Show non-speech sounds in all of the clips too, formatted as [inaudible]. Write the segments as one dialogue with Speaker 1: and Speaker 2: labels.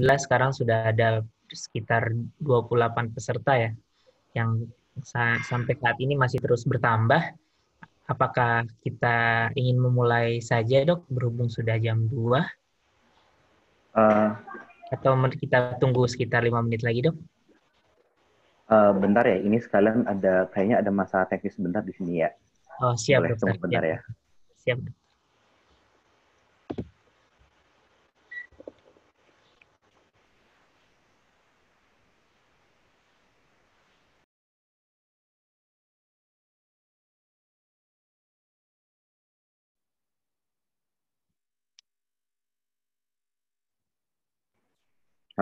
Speaker 1: sekarang sudah ada sekitar 28 peserta ya yang sampai saat ini masih terus bertambah. Apakah kita ingin memulai saja dok berhubung sudah jam 2? Uh, eh. Atau kita tunggu sekitar 5 menit lagi dok?
Speaker 2: Uh, bentar ya, ini sekalian ada kayaknya ada masalah teknis sebentar di sini ya. Oh siap Boleh dokter. ya. Siap dok.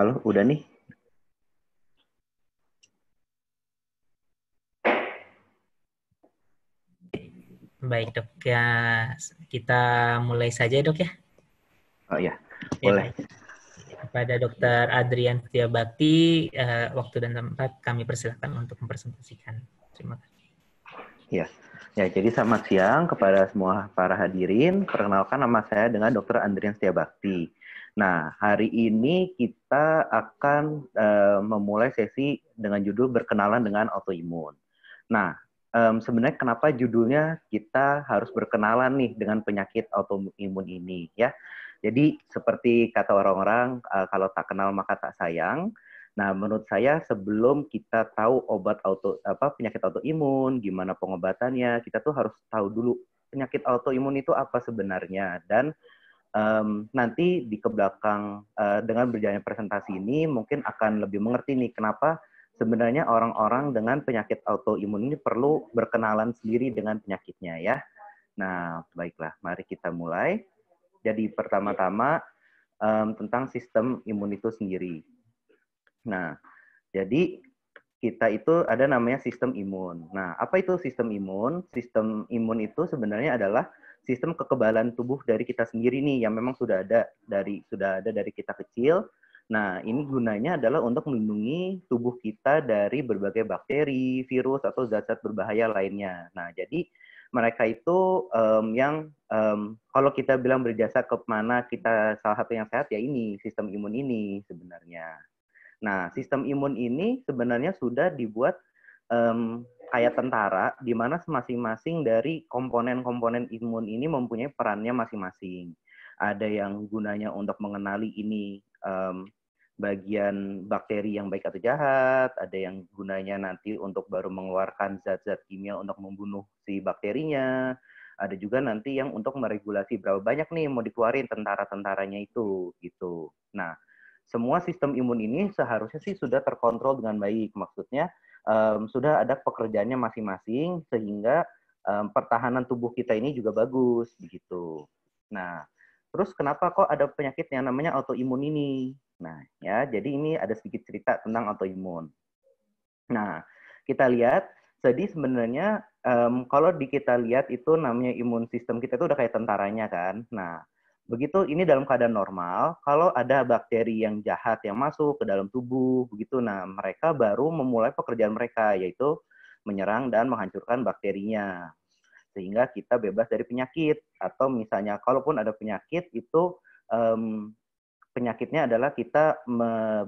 Speaker 2: Halo, udah nih?
Speaker 1: Baik dok, ya kita mulai saja dok ya.
Speaker 2: Oh iya. ya, boleh. Ya,
Speaker 1: kepada Dokter Adrian Setia Bakti, uh, waktu dan tempat kami persilahkan untuk mempresentasikan. Terima kasih.
Speaker 2: Ya, ya jadi selamat siang kepada semua para hadirin. Perkenalkan nama saya dengan Dokter Andrian Setiabakti Bakti. Nah, hari ini kita akan uh, memulai sesi dengan judul berkenalan dengan autoimun. Nah, um, sebenarnya kenapa judulnya kita harus berkenalan nih dengan penyakit autoimun ini ya? Jadi seperti kata orang-orang uh, kalau tak kenal maka tak sayang. Nah, menurut saya sebelum kita tahu obat auto apa penyakit autoimun, gimana pengobatannya, kita tuh harus tahu dulu penyakit autoimun itu apa sebenarnya dan um, nanti di kebelakang uh, eh, dengan berjalannya presentasi ini mungkin akan lebih mengerti nih kenapa sebenarnya orang-orang dengan penyakit autoimun ini perlu berkenalan sendiri dengan penyakitnya ya. Nah, baiklah, mari kita mulai. Jadi pertama-tama um, tentang sistem imun itu sendiri. Nah, jadi kita itu ada namanya sistem imun. Nah, apa itu sistem imun? Sistem imun itu sebenarnya adalah sistem kekebalan tubuh dari kita sendiri nih yang memang sudah ada dari sudah ada dari kita kecil. Nah, ini gunanya adalah untuk melindungi tubuh kita dari berbagai bakteri, virus atau zat-zat berbahaya lainnya. Nah, jadi mereka itu um, yang um, kalau kita bilang berjasa ke mana kita salah satu yang sehat ya ini sistem imun ini sebenarnya. Nah, sistem imun ini sebenarnya sudah dibuat um, kayak tentara di mana masing-masing dari komponen-komponen imun ini mempunyai perannya masing-masing. Ada yang gunanya untuk mengenali ini um, bagian bakteri yang baik atau jahat, ada yang gunanya nanti untuk baru mengeluarkan zat-zat kimia untuk membunuh si bakterinya, ada juga nanti yang untuk meregulasi berapa banyak nih mau dikeluarin tentara-tentaranya itu gitu. Nah, semua sistem imun ini seharusnya sih sudah terkontrol dengan baik. Maksudnya um, sudah ada pekerjaannya masing-masing sehingga um, pertahanan tubuh kita ini juga bagus begitu. Nah, terus kenapa kok ada penyakit yang namanya autoimun ini? Nah, ya, jadi ini ada sedikit cerita tentang autoimun. Nah, kita lihat jadi sebenarnya um, kalau di kita lihat itu namanya imun sistem kita itu udah kayak tentaranya kan. Nah, Begitu ini dalam keadaan normal, kalau ada bakteri yang jahat yang masuk ke dalam tubuh, begitu nah mereka baru memulai pekerjaan mereka yaitu menyerang dan menghancurkan bakterinya. Sehingga kita bebas dari penyakit atau misalnya kalaupun ada penyakit itu um, penyakitnya adalah kita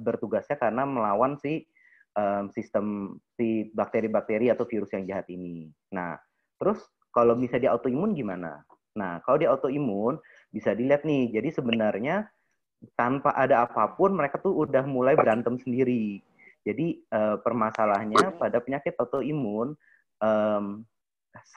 Speaker 2: bertugasnya karena melawan si um, sistem si bakteri-bakteri atau virus yang jahat ini. Nah, terus kalau bisa di autoimun gimana? Nah, kalau di autoimun bisa dilihat nih. Jadi sebenarnya tanpa ada apapun mereka tuh udah mulai berantem sendiri. Jadi uh, permasalahannya pada penyakit autoimun um,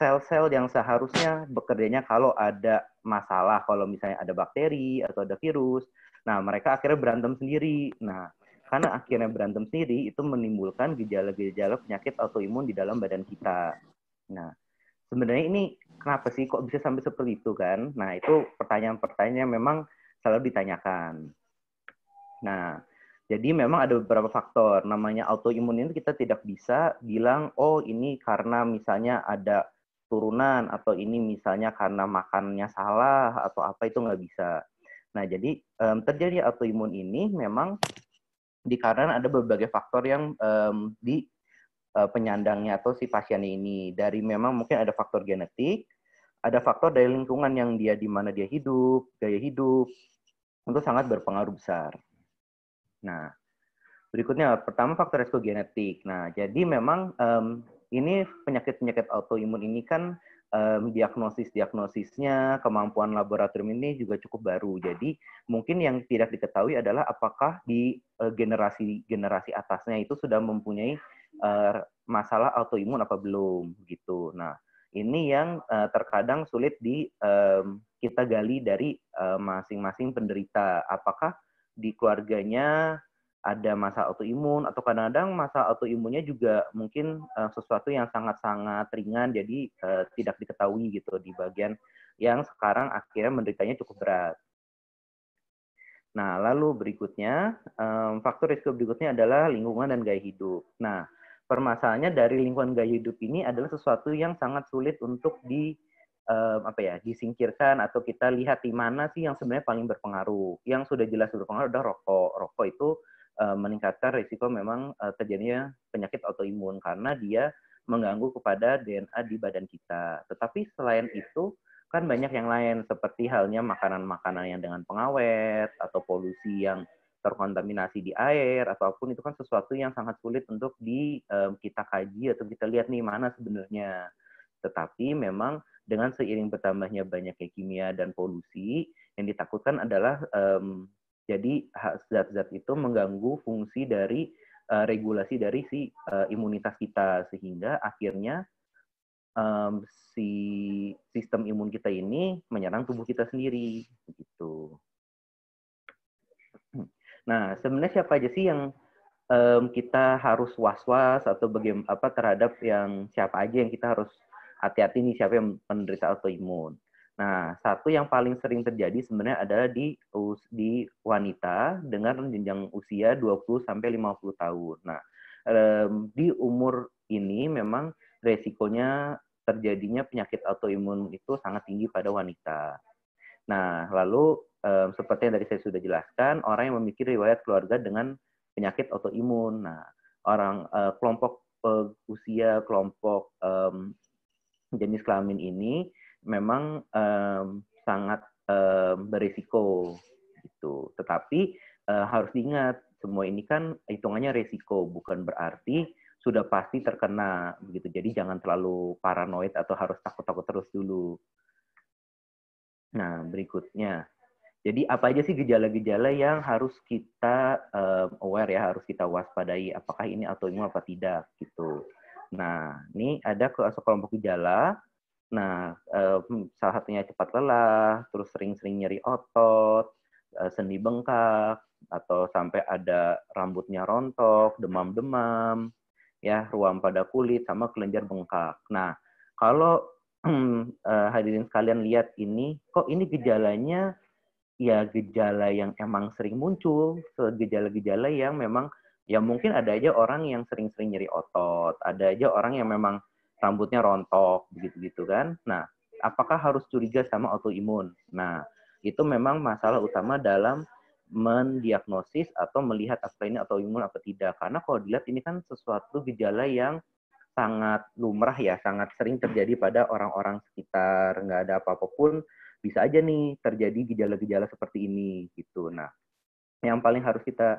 Speaker 2: sel-sel yang seharusnya bekerjanya kalau ada masalah, kalau misalnya ada bakteri atau ada virus. Nah, mereka akhirnya berantem sendiri. Nah, karena akhirnya berantem sendiri itu menimbulkan gejala-gejala penyakit autoimun di dalam badan kita. Nah, sebenarnya ini kenapa sih kok bisa sampai seperti itu kan? Nah, itu pertanyaan-pertanyaan memang selalu ditanyakan. Nah, jadi memang ada beberapa faktor. Namanya autoimun ini kita tidak bisa bilang, oh ini karena misalnya ada turunan atau ini misalnya karena makannya salah atau apa itu nggak bisa. Nah, jadi um, terjadi autoimun ini memang dikarenakan ada berbagai faktor yang um, di Eh, penyandangnya atau si pasiennya ini dari memang mungkin ada faktor genetik, ada faktor dari lingkungan yang dia di mana dia hidup, gaya hidup itu sangat berpengaruh besar. Nah, berikutnya pertama faktor resiko genetik. Nah, jadi memang um, ini penyakit-penyakit autoimun ini kan um, diagnosis-diagnosisnya, kemampuan laboratorium ini juga cukup baru. Jadi mungkin yang tidak diketahui adalah apakah di eh, generasi-generasi generasi atasnya itu sudah mempunyai uh, masalah autoimun apa belum gitu. Nah, ini yang uh, terkadang sulit di um, kita gali dari eh, masing-masing uh, penderita apakah di keluarganya ada masalah autoimun atau kadang-kadang masalah autoimunnya juga mungkin uh, sesuatu yang sangat-sangat ringan jadi uh, tidak diketahui gitu di bagian yang sekarang akhirnya menderitanya cukup berat. Nah, lalu berikutnya, um, faktor risiko berikutnya adalah lingkungan dan gaya hidup. Nah, permasalahannya dari lingkungan gaya hidup ini adalah sesuatu yang sangat sulit untuk di um, apa ya disingkirkan atau kita lihat di mana sih yang sebenarnya paling berpengaruh. Yang sudah jelas berpengaruh adalah rokok. Rokok itu uh, meningkatkan risiko memang uh, terjadinya penyakit autoimun karena dia mengganggu kepada DNA di badan kita. Tetapi selain iya. itu kan banyak yang lain seperti halnya makanan-makanan yang dengan pengawet atau polusi yang terkontaminasi di air ataupun itu kan sesuatu yang sangat sulit untuk di um, kita kaji atau kita lihat nih mana sebenarnya. Tetapi memang dengan seiring bertambahnya banyaknya kimia dan polusi yang ditakutkan adalah um, jadi zat-zat itu mengganggu fungsi dari uh, regulasi dari si uh, imunitas kita sehingga akhirnya um, si sistem imun kita ini menyerang tubuh kita sendiri begitu. Nah, sebenarnya siapa aja sih yang um, kita harus was-was atau bagaimana apa terhadap yang siapa aja yang kita harus hati-hati nih siapa yang penderita autoimun. Nah, satu yang paling sering terjadi sebenarnya adalah di di wanita dengan jenjang usia 20 sampai 50 tahun. Nah, um, di umur ini memang resikonya terjadinya penyakit autoimun itu sangat tinggi pada wanita. Nah, lalu um, seperti yang tadi saya sudah jelaskan, orang yang memiliki riwayat keluarga dengan penyakit autoimun. Nah, orang uh, kelompok uh, usia kelompok um, jenis kelamin ini memang um, sangat um, berisiko. gitu. Tetapi uh, harus diingat semua ini kan hitungannya resiko bukan berarti sudah pasti terkena begitu. Jadi jangan terlalu paranoid atau harus takut-takut terus dulu. Nah, berikutnya. Jadi apa aja sih gejala-gejala yang harus kita um, aware ya, harus kita waspadai apakah ini atau autoimun apa tidak gitu. Nah, ini ada ke kelompok gejala. Nah, um, salah satunya cepat lelah, terus sering-sering nyeri otot, uh, sendi bengkak, atau sampai ada rambutnya rontok, demam-demam, ya, ruam pada kulit sama kelenjar bengkak. Nah, kalau [clears throat] Eh, hadirin sekalian lihat ini, kok ini gejalanya ya gejala yang emang sering muncul, gejala-gejala yang memang ya mungkin ada aja orang yang sering-sering nyeri otot, ada aja orang yang memang rambutnya rontok begitu-gitu kan. Nah, apakah harus curiga sama autoimun? Nah, itu memang masalah utama dalam mendiagnosis atau melihat apa ini autoimun apa tidak. Karena kalau dilihat ini kan sesuatu gejala yang sangat lumrah ya, sangat sering terjadi pada orang-orang sekitar, nggak ada apa-apa pun, bisa aja nih terjadi gejala-gejala seperti ini gitu. Nah, yang paling harus kita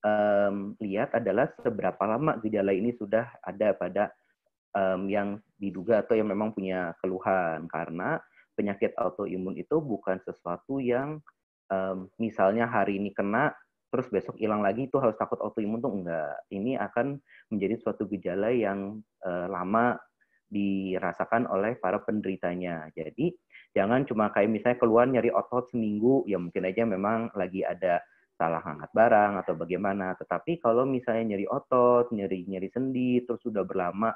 Speaker 2: um, lihat adalah seberapa lama gejala ini sudah ada pada um, yang diduga atau yang memang punya keluhan karena penyakit autoimun itu bukan sesuatu yang um, misalnya hari ini kena terus besok hilang lagi itu harus takut autoimun tuh enggak. Ini akan menjadi suatu gejala yang uh, lama dirasakan oleh para penderitanya. Jadi jangan cuma kayak misalnya keluar nyari otot seminggu, ya mungkin aja memang lagi ada salah hangat barang atau bagaimana. Tetapi kalau misalnya nyeri otot, nyeri nyeri sendi, terus sudah berlama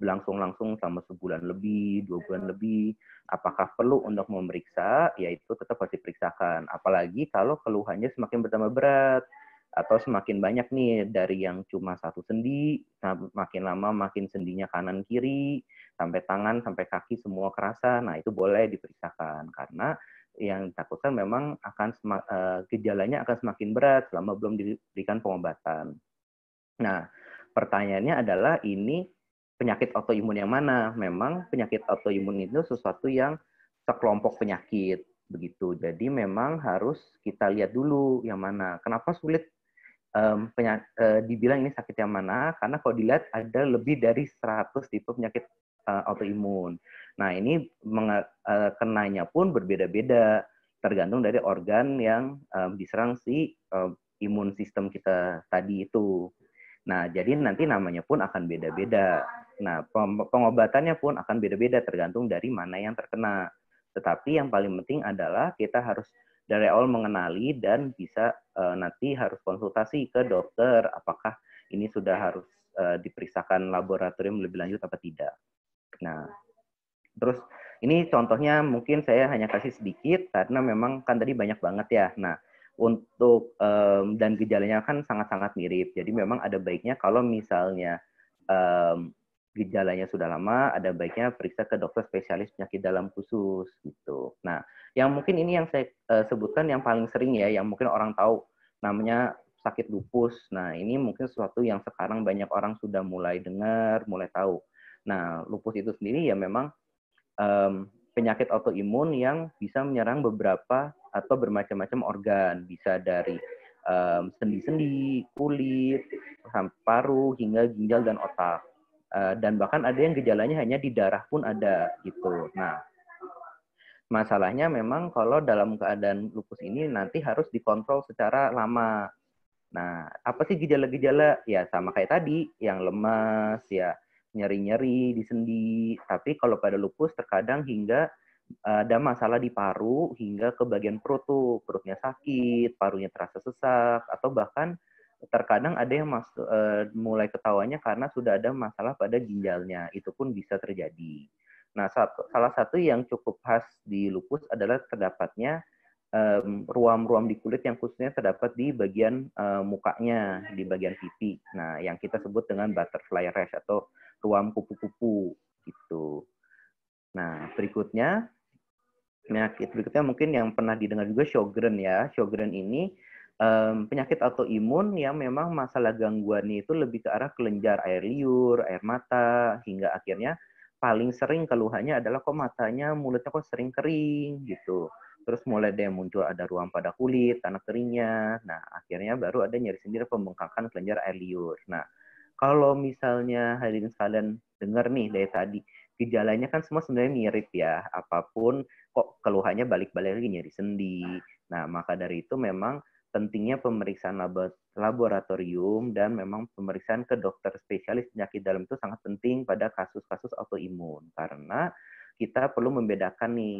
Speaker 2: berlangsung-langsung selama sebulan lebih, dua bulan lebih, apakah perlu untuk memeriksa? Yaitu tetap harus diperiksakan. Apalagi kalau keluhannya semakin bertambah berat atau semakin banyak nih dari yang cuma satu sendi, nah, makin lama makin sendinya kanan kiri, sampai tangan sampai kaki semua kerasa. Nah itu boleh diperiksakan karena yang takutkan memang akan eh, gejalanya akan semakin berat selama belum diberikan pengobatan. Nah, pertanyaannya adalah ini penyakit autoimun yang mana? Memang penyakit autoimun itu sesuatu yang sekelompok penyakit begitu. Jadi memang harus kita lihat dulu yang mana. Kenapa sulit um, penyak, uh, e, dibilang ini sakit yang mana? Karena kalau dilihat ada lebih dari 100 tipe penyakit uh, autoimun. Nah, ini menge, uh, e, kenanya pun berbeda-beda tergantung dari organ yang um, diserang si um, imun sistem kita tadi itu Nah, jadi nanti namanya pun akan beda-beda. Nah, pengobatannya pun akan beda-beda tergantung dari mana yang terkena. Tetapi yang paling penting adalah kita harus dari awal mengenali dan bisa uh, nanti harus konsultasi ke dokter apakah ini sudah harus uh, diperiksakan laboratorium lebih lanjut apa tidak. Nah, terus ini contohnya mungkin saya hanya kasih sedikit karena memang kan tadi banyak banget ya. Nah, untuk um, dan gejalanya kan sangat-sangat mirip. Jadi memang ada baiknya kalau misalnya um, gejalanya sudah lama, ada baiknya periksa ke dokter spesialis penyakit dalam khusus gitu. Nah, yang mungkin ini yang saya uh, sebutkan yang paling sering ya, yang mungkin orang tahu namanya sakit lupus. Nah, ini mungkin sesuatu yang sekarang banyak orang sudah mulai dengar, mulai tahu. Nah, lupus itu sendiri ya memang um, penyakit autoimun yang bisa menyerang beberapa atau bermacam-macam organ, bisa dari sendi-sendi, um, kulit, paru, hingga ginjal dan otak. Uh, dan bahkan ada yang gejalanya hanya di darah pun ada gitu. Nah, masalahnya memang kalau dalam keadaan lupus ini nanti harus dikontrol secara lama. Nah, apa sih gejala-gejala? Ya sama kayak tadi, yang lemas, ya nyeri-nyeri di sendi. Tapi kalau pada lupus terkadang hingga Eh, ada masalah di paru hingga ke bagian perut tuh perutnya sakit, parunya terasa sesak, atau bahkan terkadang ada yang mas, uh, mulai ketawanya karena sudah ada masalah pada ginjalnya, itu pun bisa terjadi. Nah, satu, salah satu yang cukup khas di lupus adalah terdapatnya ruam-ruam di kulit yang khususnya terdapat di bagian uh, mukanya, di bagian pipi. Nah, yang kita sebut dengan butterfly rash atau ruam kupu-kupu gitu. Nah, berikutnya penyakit berikutnya mungkin yang pernah didengar juga Sjogren ya. Sjogren ini um, penyakit autoimun yang memang masalah gangguannya itu lebih ke arah kelenjar air liur, air mata hingga akhirnya paling sering keluhannya adalah kok matanya, mulutnya kok sering kering gitu. Terus mulai deh muncul ada ruang pada kulit, tanah keringnya. Nah, akhirnya baru ada nyeri sendiri pembengkakan kelenjar air liur. Nah, kalau misalnya ini sekalian dengar nih dari tadi, gejalanya kan semua sebenarnya mirip ya, apapun kok keluhannya balik-balik lagi nyeri sendi. Nah, maka dari itu memang pentingnya pemeriksaan laboratorium dan memang pemeriksaan ke dokter spesialis penyakit dalam itu sangat penting pada kasus-kasus autoimun karena kita perlu membedakan nih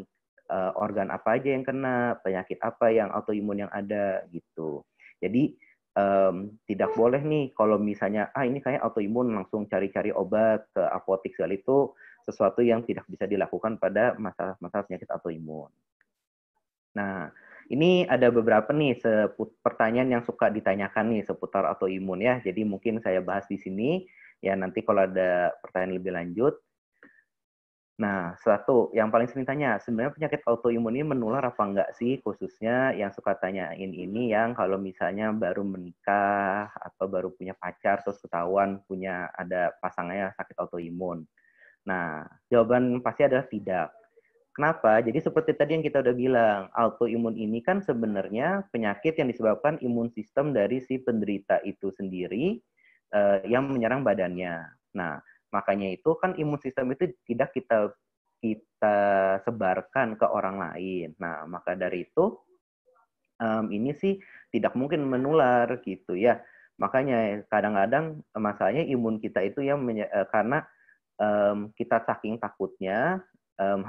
Speaker 2: eh, organ apa aja yang kena, penyakit apa yang autoimun yang ada gitu. Jadi um, tidak boleh nih kalau misalnya ah ini kayak autoimun langsung cari-cari obat ke apotek segala itu sesuatu yang tidak bisa dilakukan pada masalah-masalah penyakit autoimun. Nah, ini ada beberapa nih pertanyaan yang suka ditanyakan nih seputar autoimun ya. Jadi mungkin saya bahas di sini ya nanti kalau ada pertanyaan lebih lanjut. Nah, satu yang paling sering tanya, sebenarnya penyakit autoimun ini menular apa enggak sih? Khususnya yang suka tanyain ini yang kalau misalnya baru menikah atau baru punya pacar terus ketahuan punya ada pasangannya sakit autoimun. Nah, jawaban pasti adalah tidak. Kenapa? Jadi seperti tadi yang kita udah bilang, autoimun ini kan sebenarnya penyakit yang disebabkan imun sistem dari si penderita itu sendiri uh, yang menyerang badannya. Nah, makanya itu kan imun sistem itu tidak kita kita sebarkan ke orang lain. Nah, maka dari itu um, ini sih tidak mungkin menular gitu ya. Makanya kadang-kadang masalahnya imun kita itu yang eh, karena um, kita saking takutnya, um,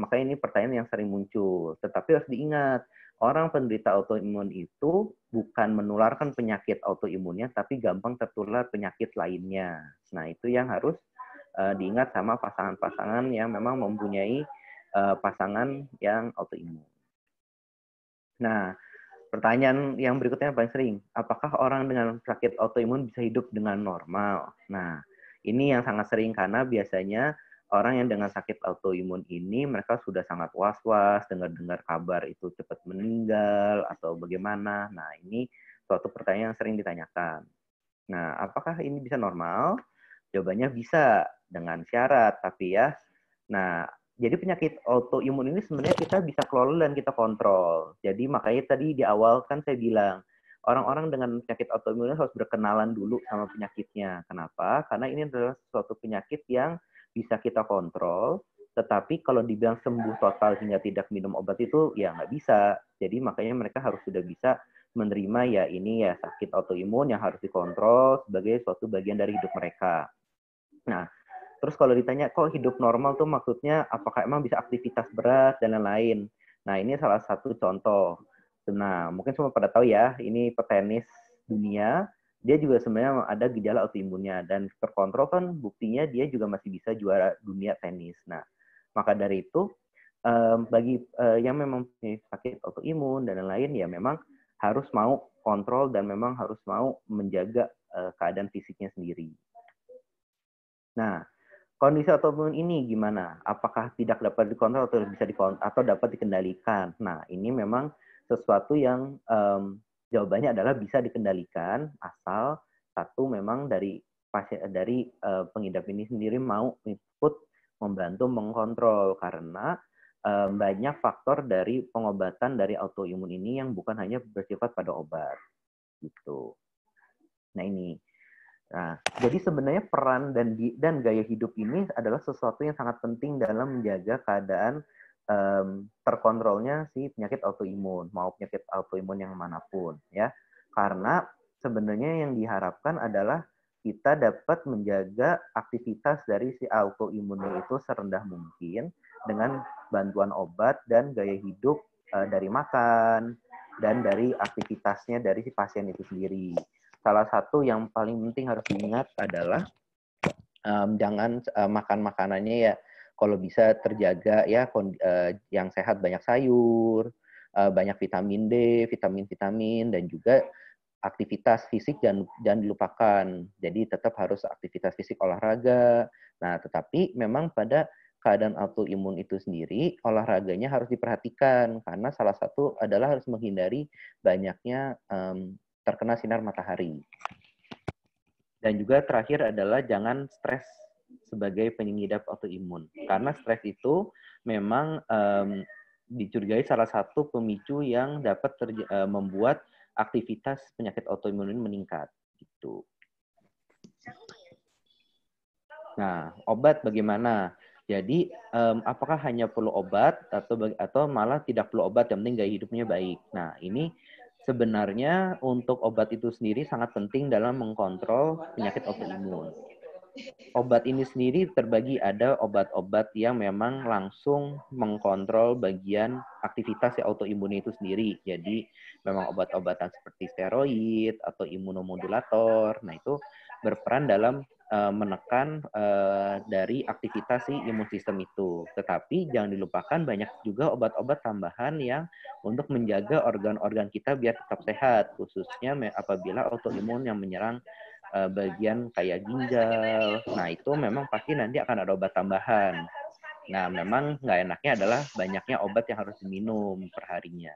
Speaker 2: makanya ini pertanyaan yang sering muncul. Tetapi harus diingat, orang penderita autoimun itu bukan menularkan penyakit autoimunnya, tapi gampang tertular penyakit lainnya. Nah, itu yang harus uh, diingat sama pasangan-pasangan yang memang mempunyai uh, pasangan yang autoimun. Nah, pertanyaan yang berikutnya yang paling sering, apakah orang dengan sakit autoimun bisa hidup dengan normal? Nah, ini yang sangat sering karena biasanya orang yang dengan sakit autoimun ini mereka sudah sangat was-was dengar-dengar kabar itu cepat meninggal atau bagaimana. Nah, ini suatu pertanyaan yang sering ditanyakan. Nah, apakah ini bisa normal? Jawabannya bisa dengan syarat tapi ya. Nah, jadi penyakit autoimun ini sebenarnya kita bisa kelola dan kita kontrol. Jadi makanya tadi di awal kan saya bilang orang-orang dengan penyakit autoimun harus berkenalan dulu sama penyakitnya. Kenapa? Karena ini adalah suatu penyakit yang bisa kita kontrol, tetapi kalau dibilang sembuh total hingga tidak minum obat itu ya nggak bisa. Jadi makanya mereka harus sudah bisa menerima ya ini ya sakit autoimun yang harus dikontrol sebagai suatu bagian dari hidup mereka. Nah, terus kalau ditanya kok hidup normal tuh maksudnya apakah emang bisa aktivitas berat dan lain-lain. Nah, ini salah satu contoh Nah, mungkin semua pada tahu ya, ini petenis dunia, dia juga sebenarnya ada gejala autoimunnya dan terkontrol kan buktinya dia juga masih bisa juara dunia tenis. Nah, maka dari itu bagi eh, yang memang sakit autoimun dan lain-lain ya memang harus mau kontrol dan memang harus mau menjaga eh, keadaan fisiknya sendiri. Nah, kondisi autoimun ini gimana? Apakah tidak dapat dikontrol atau bisa dikontrol atau dapat dikendalikan? Nah, ini memang sesuatu yang um, jawabannya adalah bisa dikendalikan asal satu memang dari pasien dari uh, pengidap ini sendiri mau ikut membantu mengkontrol karena um, banyak faktor dari pengobatan dari autoimun ini yang bukan hanya bersifat pada obat gitu. Nah ini. Nah, jadi sebenarnya peran dan dan gaya hidup ini adalah sesuatu yang sangat penting dalam menjaga keadaan um, terkontrolnya si penyakit autoimun mau penyakit autoimun yang manapun ya karena sebenarnya yang diharapkan adalah kita dapat menjaga aktivitas dari si autoimunnya itu serendah mungkin dengan bantuan obat dan gaya hidup uh, dari makan dan dari aktivitasnya dari si pasien itu sendiri. Salah satu yang paling penting harus diingat adalah um, jangan uh, makan makanannya ya kalau bisa terjaga ya eh, yang sehat banyak sayur, eh, banyak vitamin D, vitamin-vitamin dan juga aktivitas fisik jangan jangan dilupakan. Jadi tetap harus aktivitas fisik olahraga. Nah, tetapi memang pada keadaan autoimun itu sendiri olahraganya harus diperhatikan karena salah satu adalah harus menghindari banyaknya um, terkena sinar matahari. Dan juga terakhir adalah jangan stres sebagai penyengidap autoimun karena stres itu memang um, dicurigai salah satu pemicu yang dapat uh, membuat aktivitas penyakit autoimun ini meningkat gitu. Nah, obat bagaimana? Jadi, um, apakah hanya perlu obat atau atau malah tidak perlu obat yang penting gaya hidupnya baik? Nah, ini sebenarnya untuk obat itu sendiri sangat penting dalam mengkontrol penyakit autoimun obat ini sendiri terbagi ada obat-obat yang memang langsung mengkontrol bagian aktivitas ya autoimun itu sendiri. Jadi memang obat-obatan seperti steroid atau imunomodulator, nah itu berperan dalam eh, menekan eh, dari aktivitas si imun sistem itu. Tetapi jangan dilupakan banyak juga obat-obat tambahan yang untuk menjaga organ-organ kita biar tetap sehat, khususnya apabila autoimun yang menyerang uh, bagian kayak ginjal. Nah, itu memang pasti nanti akan ada obat tambahan. Nah, memang nggak enaknya adalah banyaknya obat yang harus diminum perharinya.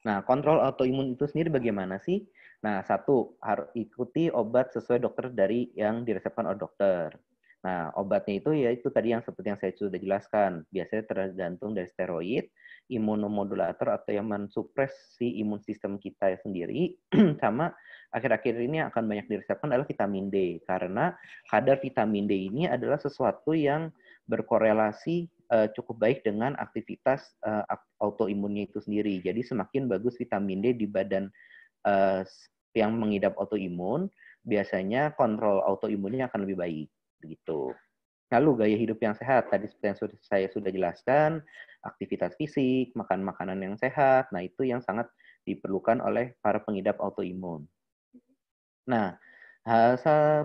Speaker 2: Nah, kontrol autoimun itu sendiri bagaimana sih? Nah, satu, harus ikuti obat sesuai dokter dari yang diresepkan oleh dokter. Nah, obatnya itu ya itu tadi yang seperti yang saya sudah jelaskan, biasanya tergantung dari steroid, imunomodulator atau yang si imun sistem kita sendiri, [clears throat] sama akhir-akhir ini akan banyak diresepkan adalah vitamin D karena kadar vitamin D ini adalah sesuatu yang berkorelasi eh, cukup baik dengan aktivitas eh, autoimunnya itu sendiri. Jadi semakin bagus vitamin D di badan eh, yang mengidap autoimun, biasanya kontrol autoimunnya akan lebih baik begitu. Lalu gaya hidup yang sehat tadi seperti yang saya sudah jelaskan, aktivitas fisik, makan makanan yang sehat, nah itu yang sangat diperlukan oleh para pengidap autoimun. Nah,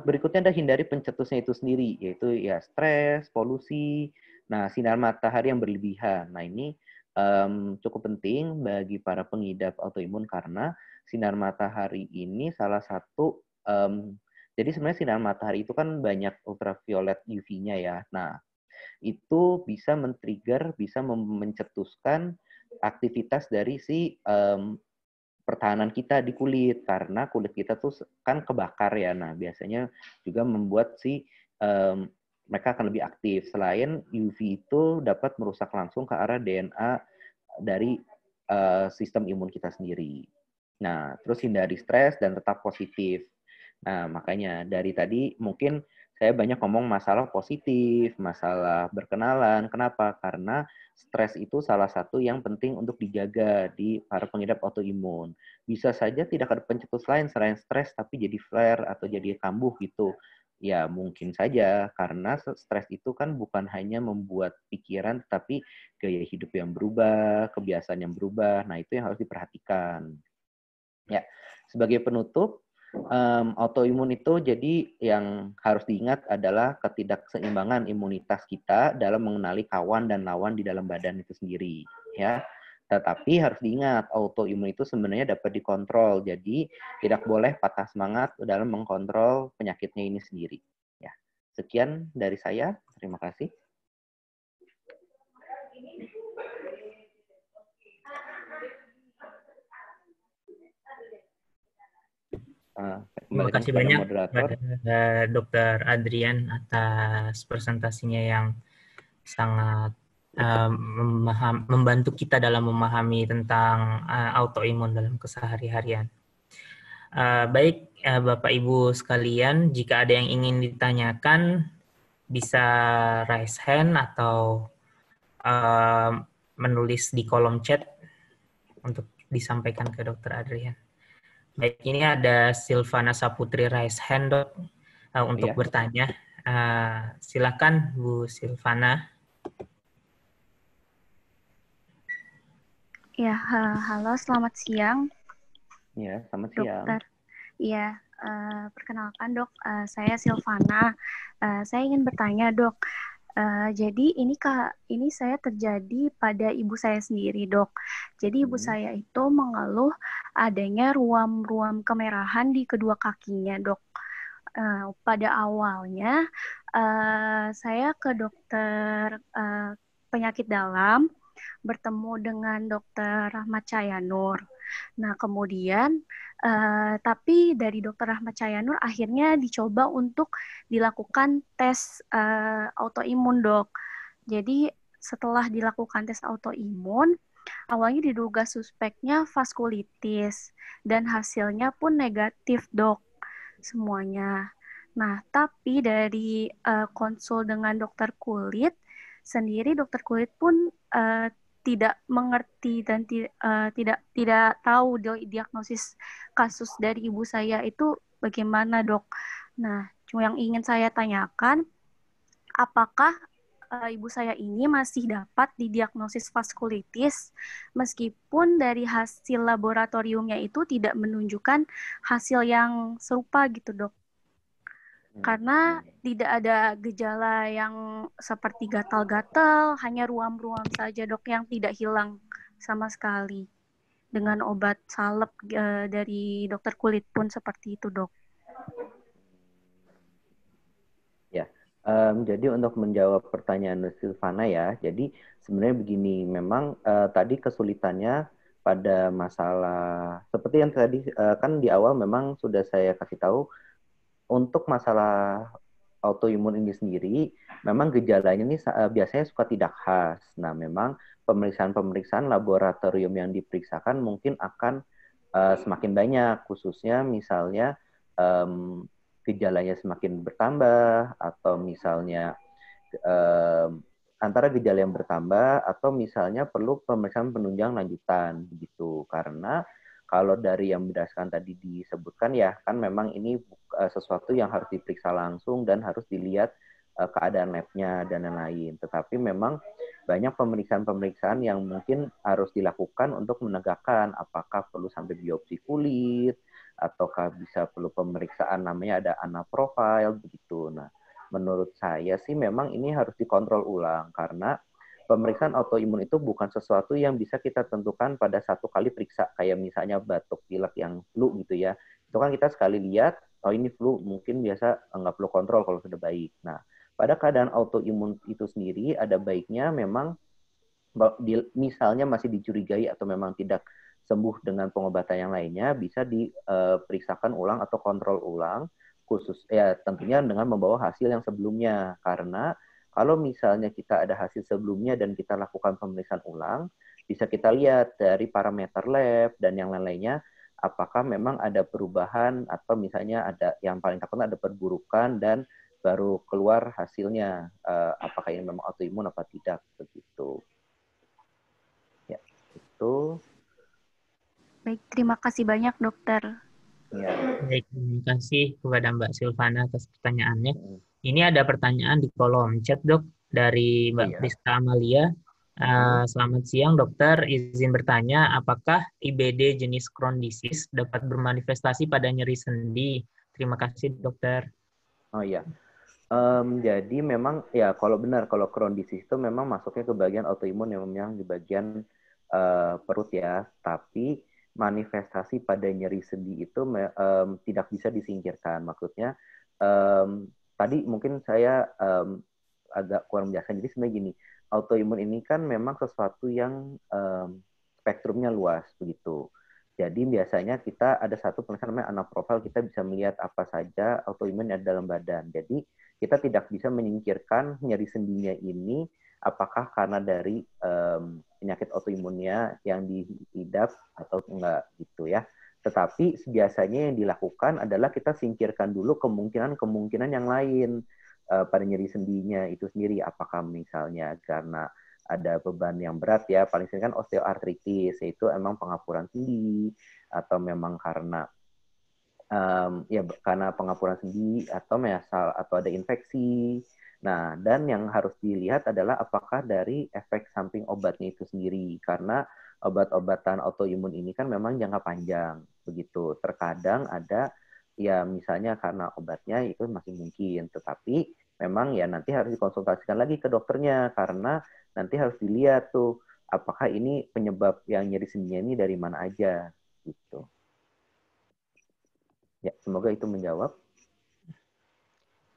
Speaker 2: berikutnya ada hindari pencetusnya itu sendiri, yaitu ya stres, polusi, nah sinar matahari yang berlebihan. Nah ini um, cukup penting bagi para pengidap autoimun karena sinar matahari ini salah satu um, jadi sebenarnya sinar matahari itu kan banyak ultraviolet UV-nya ya. Nah, itu bisa men-trigger, bisa mencetuskan aktivitas dari si um, pertahanan kita di kulit karena kulit kita tuh kan kebakar ya. Nah, biasanya juga membuat si um, mereka akan lebih aktif. Selain UV itu dapat merusak langsung ke arah DNA dari uh, sistem imun kita sendiri. Nah, terus hindari stres dan tetap positif. Nah, makanya dari tadi mungkin saya banyak ngomong masalah positif, masalah berkenalan. Kenapa? Karena stres itu salah satu yang penting untuk dijaga di para pengidap autoimun. Bisa saja tidak ada pencetus lain selain stres, tapi jadi flare atau jadi kambuh gitu. Ya mungkin saja, karena stres itu kan bukan hanya membuat pikiran, tapi gaya hidup yang berubah, kebiasaan yang berubah. Nah itu yang harus diperhatikan. Ya, sebagai penutup, um, autoimun itu jadi yang harus diingat adalah ketidakseimbangan imunitas kita dalam mengenali kawan dan lawan di dalam badan itu sendiri ya. Tetapi harus diingat autoimun itu sebenarnya dapat dikontrol. Jadi tidak boleh patah semangat dalam mengkontrol penyakitnya ini sendiri ya. Sekian dari saya. Terima kasih.
Speaker 1: Ah, Terima kasih banyak kepada eh, Dr. Adrian atas presentasinya yang sangat uh, membantu kita dalam memahami tentang uh, autoimun dalam kesehari-harian. Uh, baik, uh, Bapak Ibu sekalian, jika ada yang ingin ditanyakan, bisa raise hand atau uh, menulis di kolom chat untuk disampaikan ke Dokter Adrian. Baik, ini ada Silvana Saputri Rice Hand uh, eh, untuk ya. bertanya. Uh, silakan Bu Silvana.
Speaker 3: Ya, halo, selamat siang. Ya, selamat siang. Dokter. Iya, uh, perkenalkan dok, uh, saya Silvana. Uh, saya ingin bertanya dok, Eh, jadi ini kak, ini saya terjadi pada ibu saya sendiri dok. Jadi ibu hmm. saya itu mengeluh adanya ruam-ruam kemerahan di kedua kakinya dok. Uh, pada awalnya uh, saya ke dokter uh, penyakit dalam bertemu dengan dokter Rahmat Cayanur. Nah, kemudian uh, tapi dari dokter Rahmat cayanur akhirnya dicoba untuk dilakukan tes uh, autoimun, Dok. Jadi setelah dilakukan tes autoimun, awalnya diduga suspeknya vaskulitis dan hasilnya pun negatif, Dok. Semuanya. Nah, tapi dari uh, konsul dengan dokter kulit sendiri dokter kulit pun uh, tidak mengerti dan uh, tidak tidak tahu diagnosis kasus dari ibu saya itu bagaimana dok? Nah, cuma yang ingin saya tanyakan, apakah eh, ibu saya ini masih dapat didiagnosis vaskulitis meskipun dari hasil laboratoriumnya itu tidak menunjukkan hasil yang serupa gitu dok? karena hmm. tidak ada gejala yang seperti gatal-gatal, hanya ruam-ruam saja dok yang tidak hilang sama sekali. Dengan obat salep uh, dari dokter kulit pun seperti itu dok.
Speaker 2: Ya, um, jadi untuk menjawab pertanyaan Silvana ya, jadi sebenarnya begini, memang uh, tadi kesulitannya pada masalah seperti yang tadi uh, kan di awal memang sudah saya kasih tahu untuk masalah autoimun ini sendiri, memang gejalanya ini eh, biasanya suka tidak khas. Nah, memang pemeriksaan-pemeriksaan laboratorium yang diperiksakan mungkin akan uh, semakin banyak, khususnya misalnya um, gejalanya semakin bertambah, atau misalnya um, antara gejala yang bertambah, atau misalnya perlu pemeriksaan penunjang lanjutan, begitu. Karena kalau dari yang berdasarkan tadi disebutkan ya kan memang ini eh, sesuatu yang harus diperiksa langsung dan harus dilihat eh, keadaan labnya dan lain-lain. Tetapi memang banyak pemeriksaan-pemeriksaan yang mungkin harus dilakukan untuk menegakkan apakah perlu sampai biopsi kulit ataukah bisa perlu pemeriksaan namanya ada anak profile begitu. Nah, menurut saya sih memang ini harus dikontrol ulang karena pemeriksaan autoimun itu bukan sesuatu yang bisa kita tentukan pada satu kali periksa kayak misalnya batuk pilek yang flu gitu ya itu kan kita sekali lihat oh ini flu mungkin biasa eh, nggak perlu kontrol kalau sudah baik nah pada keadaan autoimun itu sendiri ada baiknya memang misalnya masih dicurigai atau memang tidak sembuh dengan pengobatan yang lainnya bisa diperiksakan eh, ulang atau kontrol ulang khusus ya tentunya dengan membawa hasil yang sebelumnya karena kalau misalnya kita ada hasil sebelumnya dan kita lakukan pemeriksaan ulang, bisa kita lihat dari parameter lab dan yang lain-lainnya, apakah memang ada perubahan atau misalnya ada yang paling takut ada perburukan dan baru keluar hasilnya eh, apakah ini memang autoimun atau tidak begitu. Ya, itu.
Speaker 3: Baik, terima kasih banyak dokter.
Speaker 1: Ya. Baik, terima kasih kepada Mbak Silvana atas pertanyaannya. Hmm. Ini ada pertanyaan di kolom chat dok dari Mbak iya. iya. Amalia. Uh, selamat siang dokter, izin bertanya apakah IBD jenis Crohn disease dapat bermanifestasi pada nyeri sendi? Terima kasih dokter.
Speaker 2: Oh iya, um, jadi memang ya kalau benar kalau Crohn disease itu memang masuknya ke bagian autoimun yang memang di bagian uh, perut ya, tapi manifestasi pada nyeri sendi itu um, tidak bisa disingkirkan. Maksudnya um, tadi mungkin saya um, agak kurang menjelaskan. Jadi sebenarnya gini, autoimun ini kan memang sesuatu yang um, spektrumnya luas begitu. Jadi biasanya kita ada satu penelitian namanya profil kita bisa melihat apa saja autoimun yang ada dalam badan. Jadi kita tidak bisa menyingkirkan nyeri sendinya ini apakah karena dari um, penyakit autoimunnya yang dihidap atau enggak gitu ya. Tetapi biasanya yang dilakukan adalah kita singkirkan dulu kemungkinan-kemungkinan yang lain uh, pada nyeri sendinya itu sendiri. Apakah misalnya karena ada beban yang berat ya, paling sering kan osteoartritis, yaitu emang pengapuran sendi, atau memang karena um, ya karena pengapuran sendi atau menyasal atau ada infeksi. Nah, dan yang harus dilihat adalah apakah dari efek samping obatnya itu sendiri karena obat-obatan autoimun ini kan memang jangka panjang begitu. Terkadang ada ya misalnya karena obatnya itu masih mungkin, tetapi memang ya nanti harus dikonsultasikan lagi ke dokternya karena nanti harus dilihat tuh apakah ini penyebab yang nyeri sendinya ini dari mana aja gitu. Ya, semoga itu menjawab.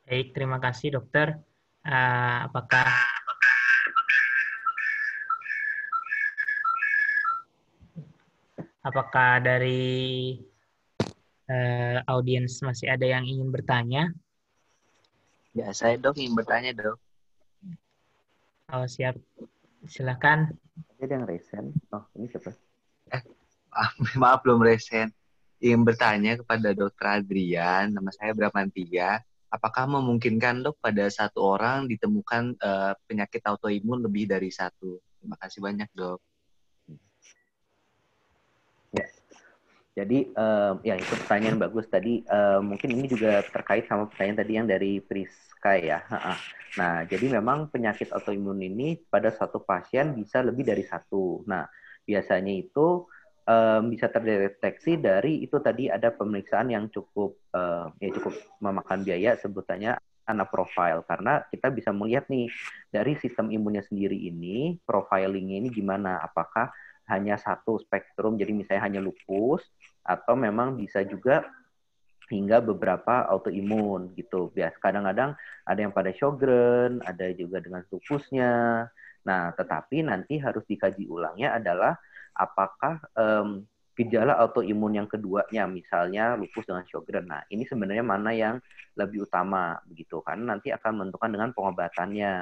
Speaker 1: Baik, terima kasih dokter. Uh, apakah Apakah dari uh, audiens masih ada yang ingin bertanya?
Speaker 2: Ya, saya dok ingin bertanya dok.
Speaker 1: Oh siap, silakan.
Speaker 2: Ada yang resen? Oh ini siapa? Eh, maaf, [laughs] belum resen. Ingin bertanya kepada dokter Adrian, nama saya Bramantia. Apakah memungkinkan dok pada satu orang ditemukan uh, penyakit autoimun lebih dari satu? Terima kasih banyak dok. Jadi um, ya itu pertanyaan bagus tadi. Um, mungkin ini juga terkait sama pertanyaan tadi yang dari Priska ya. Nah, jadi memang penyakit autoimun ini pada satu pasien bisa lebih dari satu. Nah, biasanya itu um, bisa terdeteksi dari itu tadi ada pemeriksaan yang cukup uh, ya cukup memakan biaya sebutannya anak profile karena kita bisa melihat nih dari sistem imunnya sendiri ini profilingnya ini gimana apakah hanya satu spektrum, jadi misalnya hanya lupus, atau memang bisa juga hingga beberapa autoimun gitu. Bias kadang-kadang ada yang pada Sjogren, ada juga dengan lupusnya. Nah, tetapi nanti harus dikaji ulangnya adalah apakah um, gejala autoimun yang keduanya misalnya lupus dengan Sjogren. Nah, ini sebenarnya mana yang lebih utama begitu kan nanti akan menentukan dengan pengobatannya.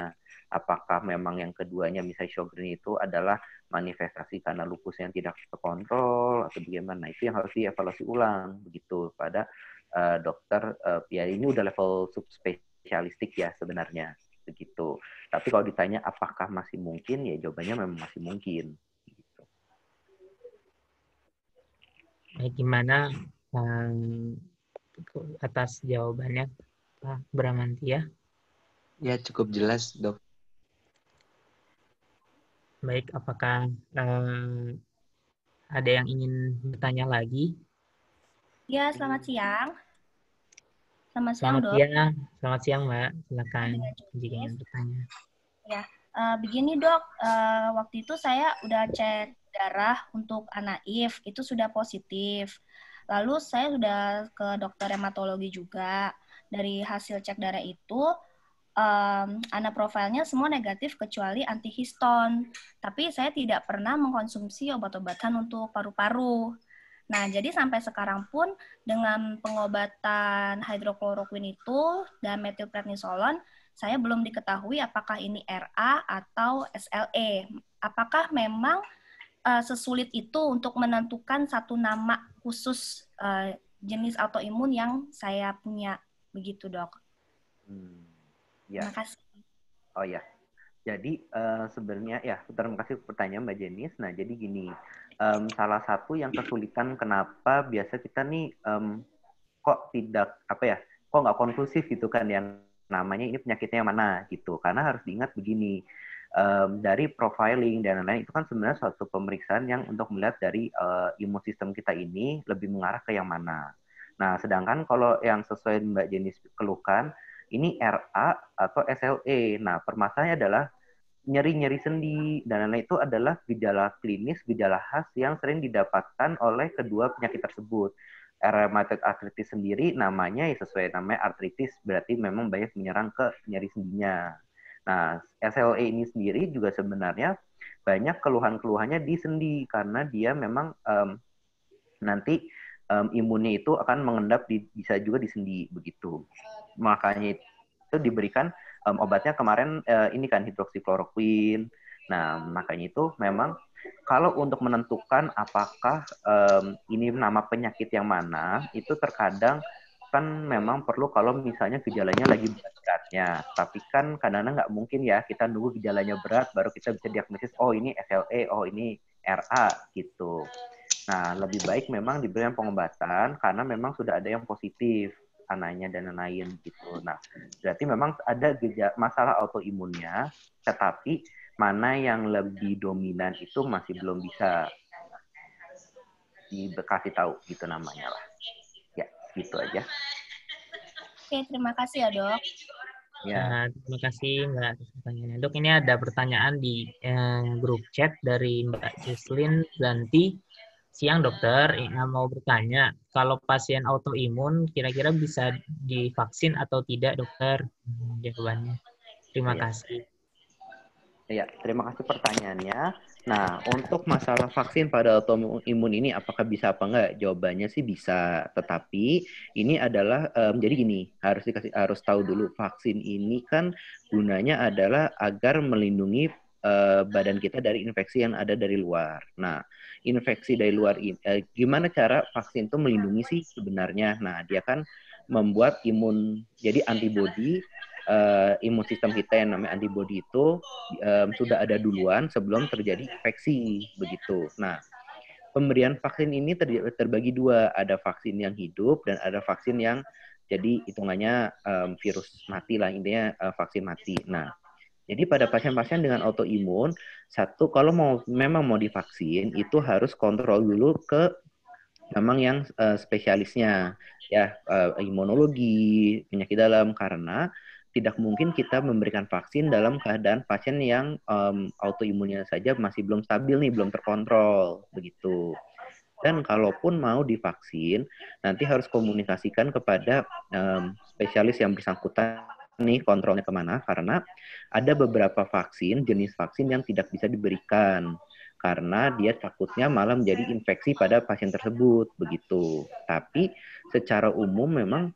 Speaker 2: Apakah memang yang keduanya misalnya Sjogren itu adalah manifestasi karena lupus yang tidak terkontrol atau bagaimana? Nah, itu yang harus dievaluasi ulang begitu pada uh, eh, dokter uh, ya ini udah level subspesialistik ya sebenarnya begitu. Tapi kalau ditanya apakah masih mungkin ya jawabannya memang masih mungkin
Speaker 1: gimana um, atas jawabannya Pak Bramantia? Ya
Speaker 2: Ya cukup jelas dok.
Speaker 1: Baik, apakah um, ada yang ingin bertanya lagi?
Speaker 3: Ya, selamat siang. Selamat, siang, siang, dok.
Speaker 1: Selamat siang, Mbak. Silakan ya,
Speaker 3: jika ingin bertanya. Ya, uh, begini dok, uh, waktu itu saya udah cek darah untuk anak IF itu sudah positif. Lalu saya sudah ke dokter hematologi juga. Dari hasil cek darah itu um, anak profilnya semua negatif kecuali antihiston. Tapi saya tidak pernah mengkonsumsi obat-obatan untuk paru-paru. Nah, jadi sampai sekarang pun dengan pengobatan hidrokloroquin itu dan metilprednisolon, saya belum diketahui apakah ini RA atau SLE. Apakah memang uh, sesulit itu untuk menentukan satu nama khusus uh, jenis autoimun yang saya punya begitu dok.
Speaker 2: Hmm, ya. Terima kasih. Oh ya, jadi uh, sebenarnya ya terima kasih pertanyaan Mbak Jenis. Nah jadi gini, um, salah satu yang kesulitan kenapa biasa kita nih um, kok tidak apa ya, kok nggak konklusif gitu kan yang namanya ini penyakitnya yang mana gitu. Karena harus diingat begini, um, dari profiling dan lain-lain itu kan sebenarnya suatu pemeriksaan yang untuk melihat dari uh, imun sistem kita ini lebih mengarah ke yang mana. Nah, sedangkan kalau yang sesuai Mbak jenis keluhkan ini RA atau SLE. Nah, permasalahannya adalah nyeri-nyeri sendi dan lain-lain itu adalah gejala klinis, gejala khas yang sering didapatkan oleh kedua penyakit tersebut. Rheumatoid arthritis sendiri namanya ya sesuai namanya artritis berarti memang banyak menyerang ke nyeri sendinya. Nah, SLA e ini sendiri juga sebenarnya banyak keluhan-keluhannya di sendi karena dia memang um, nanti um, imunnya itu akan mengendap di, bisa juga di sendi begitu. Makanya itu diberikan um, obatnya kemarin uh, ini kan hidroksikloroquin. Nah, makanya itu memang kalau untuk menentukan apakah um, ini nama penyakit yang mana, itu terkadang kan memang perlu kalau misalnya gejalanya lagi berat-beratnya. Tapi kan kadang-kadang nggak mungkin ya kita nunggu gejalanya berat baru kita bisa diagnosis, oh ini SLE, oh ini RA gitu. Nah, lebih baik memang diberikan pengobatan karena memang sudah ada yang positif anaknya dan lain-lain gitu. Nah, berarti memang ada gejala masalah autoimunnya, tetapi mana yang lebih dominan itu masih belum bisa dikasih tahu gitu namanya lah. Gitu aja.
Speaker 3: Oke, terima kasih ya dok.
Speaker 2: Ya,
Speaker 1: ya terima kasih Mbak pertanyaannya. Dok, ini ada pertanyaan di eh, grup chat dari Mbak Cislin Ganti Siang dokter, Ini eh, mau bertanya, kalau pasien autoimun kira-kira bisa divaksin atau tidak dokter? Hmm, jawabannya.
Speaker 2: Terima ya. kasih. Ya, terima kasih pertanyaannya. Nah, untuk masalah vaksin pada autoimun ini apakah bisa apa enggak? Jawabannya sih bisa, tetapi ini adalah um, jadi gini, harus dikasih harus tahu dulu vaksin ini kan gunanya adalah agar melindungi uh, badan kita dari infeksi yang ada dari luar. Nah, infeksi dari luar ini uh, eh, gimana cara vaksin itu melindungi sih sebenarnya? Nah, dia kan membuat imun jadi antibodi uh, eh, imun sistem kita yang namanya antibody itu um, sudah ada duluan sebelum terjadi infeksi begitu. Nah, pemberian vaksin ini ter terbagi dua, ada vaksin yang hidup dan ada vaksin yang jadi hitungannya um, virus mati lah intinya uh, vaksin mati. Nah, jadi pada pasien-pasien dengan autoimun, satu kalau mau memang mau divaksin itu harus kontrol dulu ke memang yang uh, spesialisnya ya uh, imunologi penyakit dalam karena tidak mungkin kita memberikan vaksin dalam keadaan pasien yang um, autoimunnya saja masih belum stabil nih, belum terkontrol, begitu. Dan kalaupun mau divaksin, nanti harus komunikasikan kepada um, spesialis yang bersangkutan nih kontrolnya kemana, karena ada beberapa vaksin, jenis vaksin yang tidak bisa diberikan karena dia takutnya malah menjadi infeksi pada pasien tersebut begitu. Tapi secara umum memang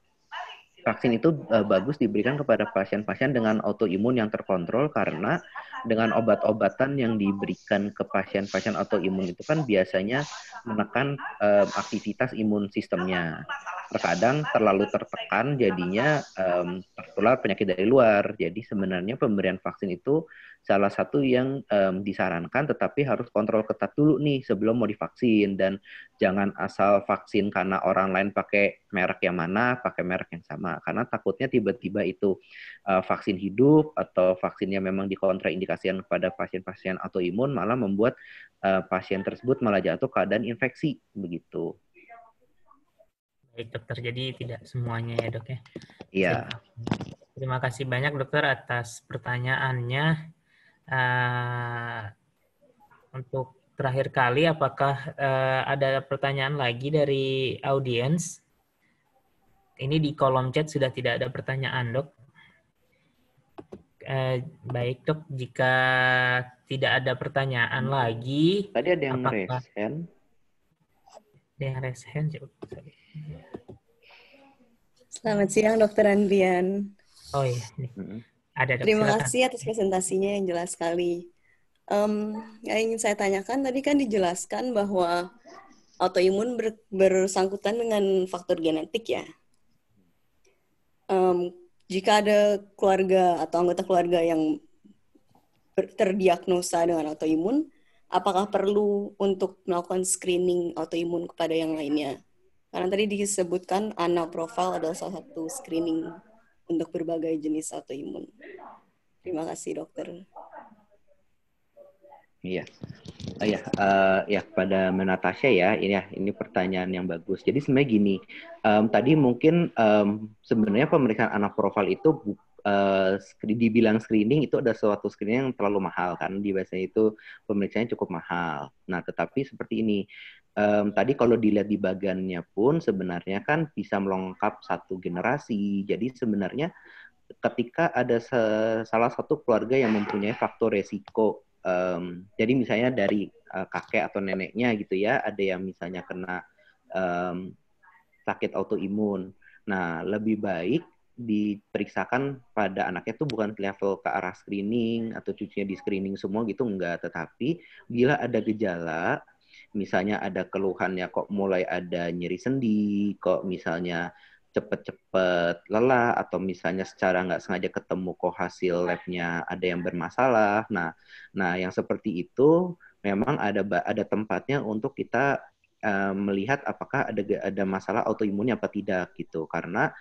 Speaker 2: vaksin itu uh, bagus diberikan kepada pasien-pasien dengan autoimun yang terkontrol karena dengan obat-obatan yang diberikan ke pasien-pasien autoimun itu kan biasanya menekan uh, aktivitas imun sistemnya. Terkadang terlalu tertekan jadinya um, tertular penyakit dari luar. Jadi sebenarnya pemberian vaksin itu salah satu yang um, disarankan tetapi harus kontrol ketat dulu nih sebelum mau divaksin dan jangan asal vaksin karena orang lain pakai merek yang mana pakai merek yang sama karena takutnya tiba-tiba itu uh, vaksin hidup atau vaksinnya memang dikontraindikasikan kepada pasien-pasien autoimun malah membuat uh, pasien tersebut malah jatuh keadaan infeksi begitu.
Speaker 1: Baik dokter, jadi tidak semuanya ya dok ya. Iya. Terima kasih banyak dokter atas pertanyaannya. Eh, untuk terakhir kali, apakah uh, ada pertanyaan lagi dari audiens? Ini di kolom chat sudah tidak ada pertanyaan, dok. Uh, baik dok, jika tidak ada pertanyaan hmm. lagi, tadi ada yang apakah... raise Ada yang raise
Speaker 3: Selamat siang, Dokter Andrian. Oh iya.
Speaker 1: -hmm. Ada, dok. Terima Silakan.
Speaker 3: kasih atas presentasinya yang jelas sekali. Um, yang ingin saya tanyakan tadi kan dijelaskan bahwa autoimun ber, bersangkutan dengan faktor genetik ya. Um, jika ada keluarga atau anggota keluarga yang terdiagnosa dengan autoimun, apakah perlu untuk melakukan screening autoimun kepada yang lainnya? Karena tadi disebutkan ANA profile adalah salah satu screening untuk berbagai jenis autoimun. Terima kasih dokter.
Speaker 2: Iya, oh, iya, eh, ya, uh, ya pada menatasha ya, ini ya, ini pertanyaan yang bagus. Jadi sebenarnya gini, um, tadi mungkin um, sebenarnya pemeriksaan anak profil itu uh, dibilang screening itu ada suatu screening yang terlalu mahal kan di biasanya itu pemeriksaannya cukup mahal nah tetapi seperti ini um, tadi kalau dilihat di bagannya pun sebenarnya kan bisa melengkap satu generasi jadi sebenarnya ketika ada se salah satu keluarga yang mempunyai faktor resiko um, jadi misalnya dari uh, kakek atau neneknya gitu ya ada yang misalnya kena um, sakit autoimun Nah, lebih baik diperiksakan pada anaknya itu bukan level ke arah screening atau cucunya di screening semua gitu enggak tetapi bila ada gejala misalnya ada keluhannya kok mulai ada nyeri sendi kok misalnya cepet-cepet lelah atau misalnya secara nggak sengaja ketemu kok hasil labnya ada yang bermasalah nah nah yang seperti itu memang ada ada tempatnya untuk kita eh, melihat apakah ada ada masalah autoimunnya apa tidak gitu karena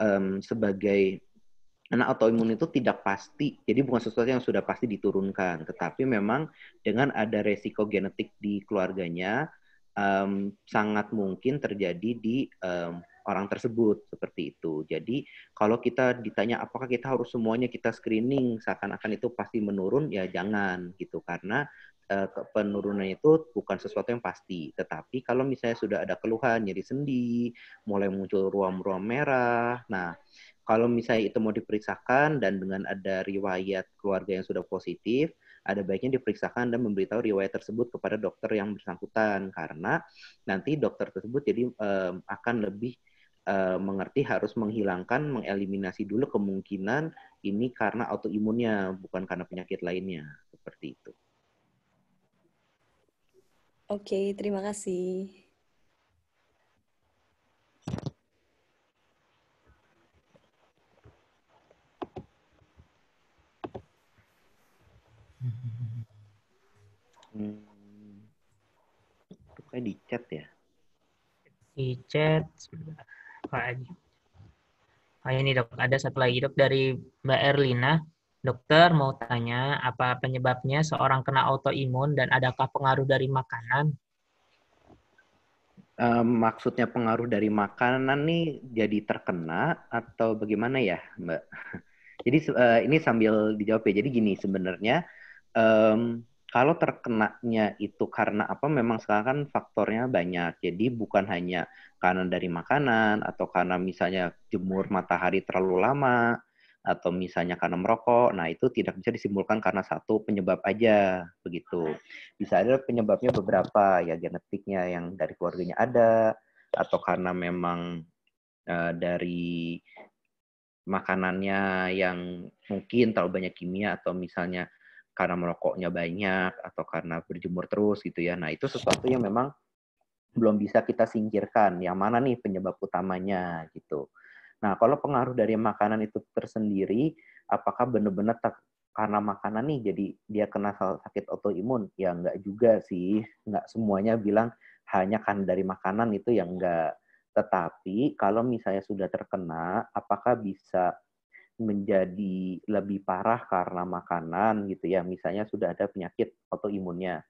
Speaker 2: um, sebagai anak autoimun itu tidak pasti, jadi bukan sesuatu yang sudah pasti diturunkan, tetapi memang dengan ada resiko genetik di keluarganya um, sangat mungkin terjadi di um, orang tersebut seperti itu. Jadi kalau kita ditanya apakah kita harus semuanya kita screening seakan-akan itu pasti menurun ya jangan gitu karena uh, penurunan itu bukan sesuatu yang pasti. Tetapi kalau misalnya sudah ada keluhan nyeri sendi, mulai muncul ruam-ruam merah, nah kalau misalnya itu mau diperiksakan dan dengan ada riwayat keluarga yang sudah positif, ada baiknya diperiksakan dan memberitahu riwayat tersebut kepada dokter yang bersangkutan karena nanti dokter tersebut jadi um, akan lebih eh, mengerti harus menghilangkan, mengeliminasi dulu kemungkinan ini karena autoimunnya bukan karena penyakit lainnya seperti itu.
Speaker 3: Oke, terima kasih. Hmm.
Speaker 2: kayak di chat ya?
Speaker 1: Di chat. Sebentar. ini dok, ada satu lagi dok dari Mbak Erlina. Dokter mau tanya apa penyebabnya seorang kena autoimun dan adakah pengaruh dari makanan?
Speaker 2: Um, maksudnya pengaruh dari makanan nih jadi terkena atau bagaimana ya, Mbak? [laughs] Jadi uh, ini sambil dijawab ya. Jadi gini sebenarnya um, kalau terkenanya itu karena apa? Memang sekarang kan faktornya banyak. Jadi bukan hanya karena dari makanan atau karena misalnya jemur matahari terlalu lama atau misalnya karena merokok, nah itu tidak bisa disimpulkan karena satu penyebab aja begitu. Bisa ada penyebabnya beberapa ya genetiknya yang dari keluarganya ada atau karena memang uh, dari makanannya yang mungkin terlalu banyak kimia atau misalnya karena merokoknya banyak atau karena berjemur terus gitu ya. Nah itu sesuatu yang memang belum bisa kita singkirkan. Yang mana nih penyebab utamanya gitu. Nah, kalau pengaruh dari makanan itu tersendiri, apakah benar-benar karena makanan nih jadi dia kena sakit autoimun? Ya enggak juga sih, enggak semuanya bilang hanya kan dari makanan itu yang enggak. Tetapi kalau misalnya sudah terkena, apakah bisa menjadi lebih parah karena makanan gitu ya. Misalnya sudah ada penyakit autoimunnya.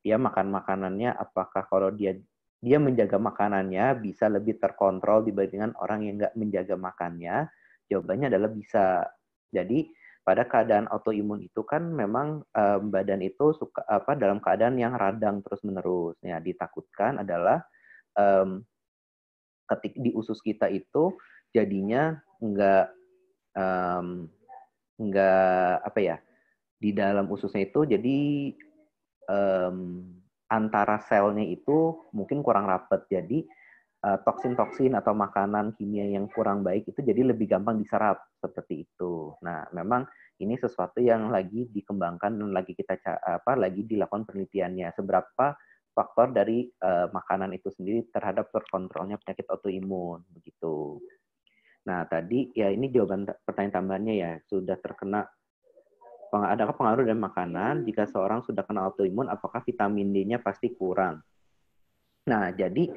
Speaker 2: Dia makan makanannya apakah kalau dia dia menjaga makanannya bisa lebih terkontrol dibandingkan orang yang nggak menjaga makannya? Jawabannya adalah bisa. Jadi pada keadaan autoimun itu kan memang um, badan itu suka apa dalam keadaan yang radang terus menerus. Ya nah, ditakutkan adalah um, ketik di usus kita itu jadinya nggak um, nggak apa ya di dalam ususnya itu jadi um, antara selnya itu mungkin kurang rapat. Jadi eh, toksin-toksin atau makanan kimia yang kurang baik itu jadi lebih gampang diserap seperti itu. Nah, memang ini sesuatu yang lagi dikembangkan dan lagi kita apa lagi dilakukan penelitiannya seberapa faktor dari uh, makanan itu sendiri terhadap terkontrolnya penyakit autoimun begitu. Nah, tadi ya ini jawaban pertanyaan tambahannya ya, sudah terkena Adakah pengaruh dari makanan jika seorang sudah kena autoimun apakah vitamin D-nya pasti kurang? Nah, jadi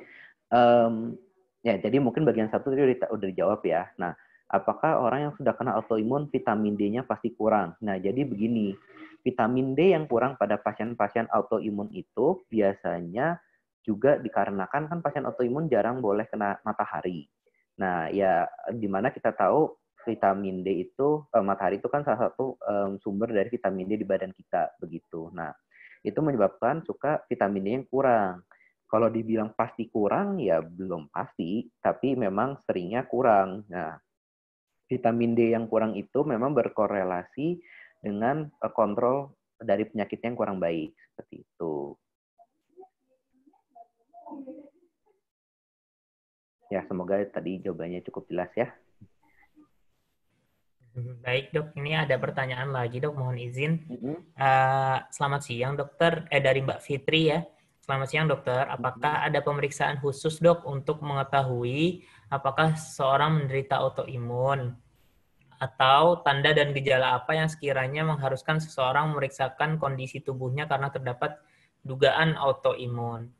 Speaker 2: um, ya jadi mungkin bagian satu tadi udah, udah dijawab ya. Nah, apakah orang yang sudah kena autoimun vitamin D-nya pasti kurang? Nah, jadi begini. Vitamin D yang kurang pada pasien-pasien autoimun itu biasanya juga dikarenakan kan pasien autoimun jarang boleh kena matahari. Nah, ya dimana kita tahu vitamin D itu eh, matahari itu kan salah satu eh, sumber dari vitamin D di badan kita begitu. Nah, itu menyebabkan suka vitamin D yang kurang. Kalau dibilang pasti kurang ya belum pasti, tapi memang seringnya kurang. Nah, vitamin D yang kurang itu memang berkorelasi dengan eh, kontrol dari penyakit yang kurang baik seperti itu. Ya, semoga tadi jawabannya cukup jelas ya.
Speaker 1: Hmm, baik dok, ini ada pertanyaan lagi dok, mohon izin. Uh, selamat siang dokter, eh dari Mbak Fitri ya. Selamat siang dokter, apakah mm-hmm. ada pemeriksaan khusus dok untuk mengetahui apakah seorang menderita autoimun? Atau tanda dan gejala apa yang sekiranya mengharuskan seseorang memeriksakan kondisi tubuhnya karena terdapat dugaan autoimun?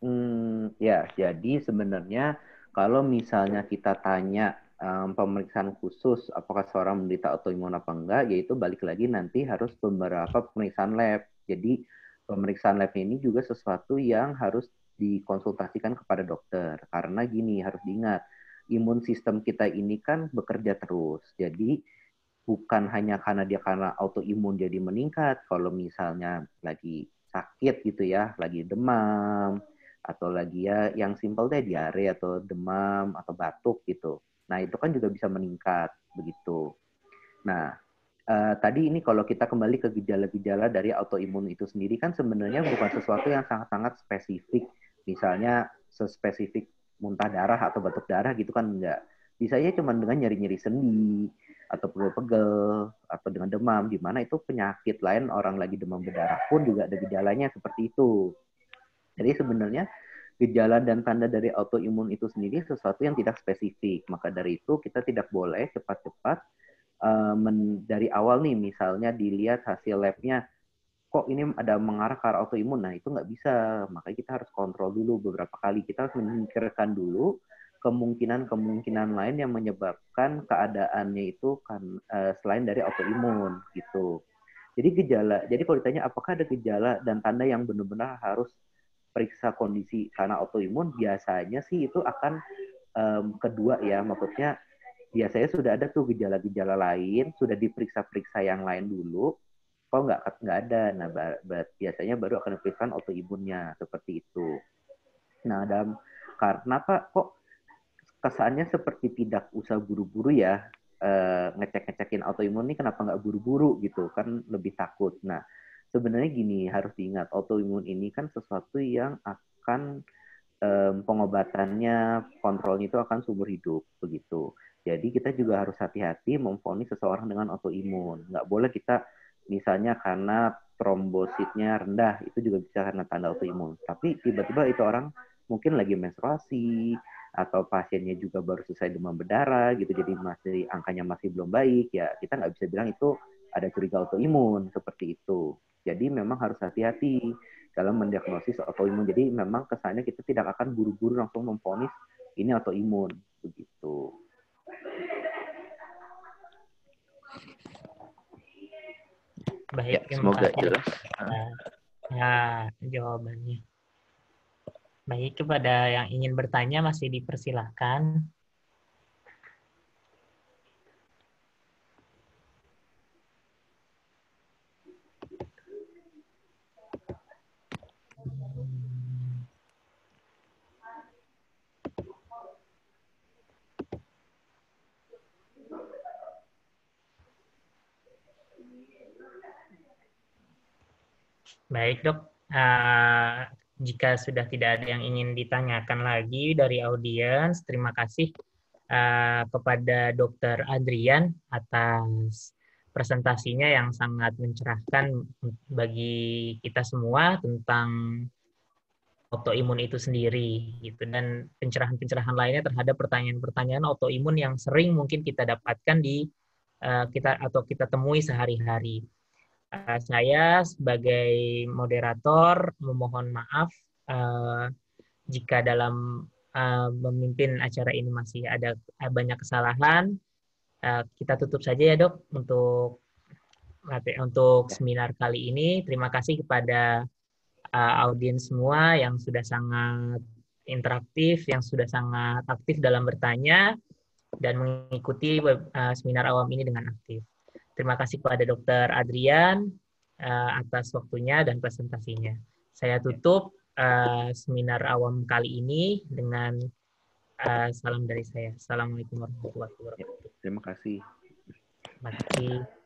Speaker 2: Hmm, ya, jadi sebenarnya kalau misalnya kita tanya um, pemeriksaan khusus apakah seorang menderita autoimun apa enggak, yaitu balik lagi nanti harus beberapa pemeriksaan lab. Jadi pemeriksaan lab ini juga sesuatu yang harus dikonsultasikan kepada dokter karena gini harus diingat imun sistem kita ini kan bekerja terus. Jadi bukan hanya karena dia karena autoimun jadi meningkat. Kalau misalnya lagi sakit gitu ya, lagi demam atau lagi ya yang simpel deh diare atau demam atau batuk gitu. Nah, itu kan juga bisa meningkat begitu. Nah, Uh, tadi ini kalau kita kembali ke gejala-gejala dari autoimun itu sendiri kan sebenarnya bukan sesuatu yang sangat-sangat spesifik. Misalnya sespesifik muntah darah atau batuk darah gitu kan enggak. aja cuma dengan nyeri-nyeri sendi atau perlu pegel atau dengan demam di mana itu penyakit lain orang lagi demam berdarah pun juga ada gejalanya seperti itu. Jadi sebenarnya gejala dan tanda dari autoimun itu sendiri sesuatu yang tidak spesifik. Maka dari itu kita tidak boleh cepat-cepat uh, dari awal nih misalnya dilihat hasil labnya kok ini ada mengarah ke arah autoimun. Nah itu nggak bisa. Makanya kita harus kontrol dulu beberapa kali. Kita harus menyingkirkan dulu kemungkinan-kemungkinan lain yang menyebabkan keadaannya itu kan uh, selain dari autoimun gitu. Jadi gejala, jadi kalau ditanya apakah ada gejala dan tanda yang benar-benar harus periksa kondisi karena autoimun biasanya sih itu akan um, kedua ya maksudnya biasanya sudah ada tuh gejala-gejala lain sudah diperiksa-periksa yang lain dulu kok nggak nggak ada nah bar, bar, biasanya baru akan diperiksa autoimunnya seperti itu nah dalam karena pak kok kesannya seperti tidak usah buru-buru ya e, ngecek-ngecekin autoimun ini kenapa nggak buru-buru gitu kan lebih takut nah sebenarnya gini harus diingat autoimun ini kan sesuatu yang akan um, pengobatannya kontrolnya itu akan seumur hidup begitu. Jadi kita juga harus hati-hati memfonis seseorang dengan autoimun. Nggak boleh kita misalnya karena trombositnya rendah itu juga bisa karena tanda autoimun. Tapi tiba-tiba itu orang mungkin lagi menstruasi atau pasiennya juga baru selesai demam berdarah gitu jadi masih angkanya masih belum baik ya kita nggak bisa bilang itu ada curiga autoimun seperti itu. Jadi memang harus hati-hati dalam mendiagnosis autoimun. Jadi memang kesannya kita tidak akan buru-buru langsung memfonis ini autoimun begitu.
Speaker 1: Baik, ya, semoga kasih. jelas. Nah, jawabannya. Baik, kepada yang ingin bertanya masih dipersilahkan. Baik dok, uh, jika sudah tidak ada yang ingin ditanyakan lagi dari audiens, terima kasih uh, kepada Dokter Adrian atas presentasinya yang sangat mencerahkan bagi kita semua tentang autoimun itu sendiri gitu dan pencerahan-pencerahan lainnya terhadap pertanyaan-pertanyaan autoimun yang sering mungkin kita dapatkan di uh, kita atau kita temui sehari-hari uh, saya sebagai moderator memohon maaf uh, jika dalam uh, memimpin acara ini masih ada banyak kesalahan. Uh, kita tutup saja ya dok untuk untuk ya. seminar kali ini. Terima kasih kepada uh, audiens semua yang sudah sangat interaktif, yang sudah sangat aktif dalam bertanya dan mengikuti uh, seminar awam ini dengan aktif. Terima kasih kepada Dr. Adrian uh, atas waktunya dan presentasinya. Saya ya. tutup uh, seminar awam kali ini dengan uh, salam dari saya. Assalamualaikum warahmatullahi wabarakatuh.
Speaker 2: Ya, terima kasih.
Speaker 1: Terima kasih.